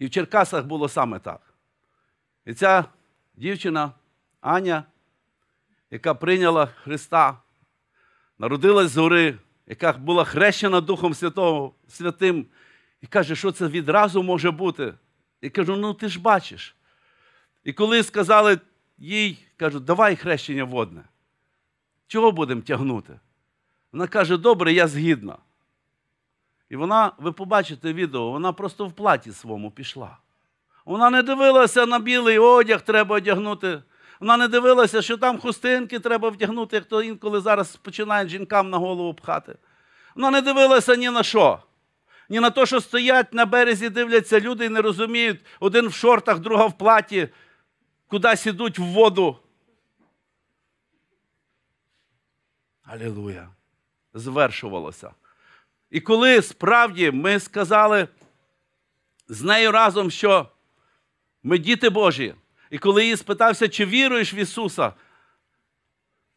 І в Черкасах було саме так. І ця дівчина Аня, яка прийняла Христа, народилась з гори, яка була хрещена Духом Святого, Святим, і каже, що це відразу може бути. І кажу, ну ти ж бачиш. І коли сказали їй, кажу, давай хрещення водне. Чого будемо тягнути? Вона каже, добре, я згідна. І вона, ви побачите відео, вона просто в платі своєму пішла. Вона не дивилася на білий одяг, треба одягнути. Вона не дивилася, що там хустинки треба вдягнути, як то інколи зараз починає жінкам на голову пхати. Вона не дивилася ні на що. Ні на те, що стоять на березі, дивляться люди і не розуміють, один в шортах, друга в платі, кудись ідуть в воду. Алілуя. Звершувалося. І коли справді ми сказали з нею разом, що ми діти Божі, і коли її спитався, чи віруєш в Ісуса,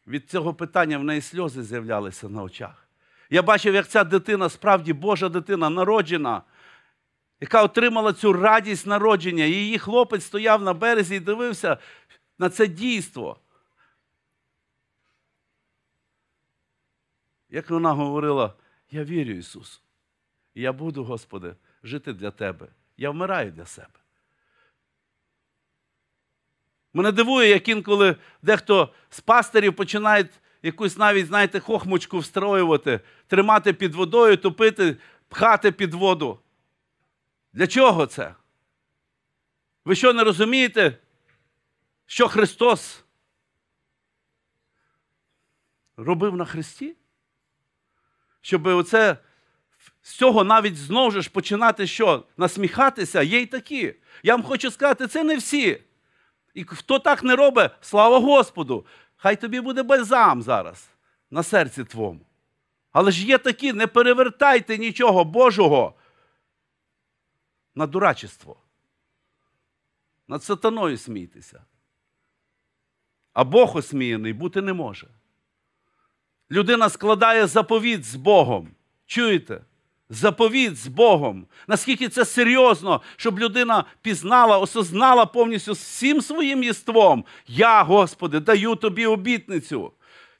від цього питання в неї сльози з'являлися на очах. Я бачив, як ця дитина, справді Божа дитина, народжена, яка отримала цю радість народження. її хлопець стояв на березі і дивився на це дійство. Як вона говорила, я вірю, Ісус. Я буду, Господи, жити для Тебе. Я вмираю для себе. Мене дивує, як інколи дехто з пастирів починає якусь навіть, знаєте, хохмочку встроювати, тримати під водою, тупити, пхати під воду. Для чого це? Ви що не розумієте, що Христос робив на Христі? щоб оце з цього навіть знову ж починати що? Насміхатися, є й такі. Я вам хочу сказати, це не всі. І хто так не робить, слава Господу! Хай тобі буде бальзам зараз на серці твому. Але ж є такі, не перевертайте нічого Божого на дурачество. Над сатаною смійтеся. А Бог осміяний бути не може людина складає заповіт з Богом. Чуєте? Заповіт з Богом. Наскільки це серйозно, щоб людина пізнала, осознала повністю всім своїм єством. Я, Господи, даю тобі обітницю.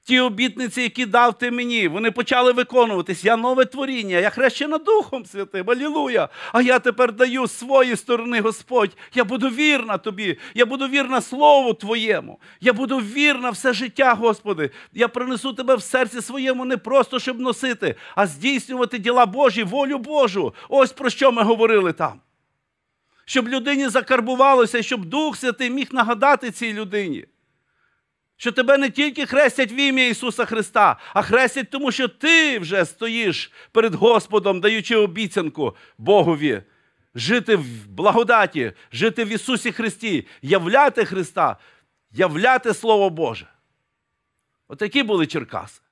Ті обітниці, які дав ти мені, вони почали виконуватись. Я нове творіння, я хрещена Духом Святим. Алілуя! А я тепер даю свої сторони, Господь. Я буду вірна Тобі, я буду вірна Слову Твоєму. Я буду вірна все життя, Господи. Я принесу тебе в серці своєму не просто, щоб носити, а здійснювати діла Божі, волю Божу. Ось про що ми говорили там. Щоб людині закарбувалося, щоб Дух Святий міг нагадати цій людині що тебе не тільки хрестять в ім'я Ісуса Христа, а хрестять, тому що ти вже стоїш перед Господом, даючи обіцянку Богові. Жити в благодаті, жити в Ісусі Христі, являти Христа, являти Слово Боже. Отакі були Черкаси.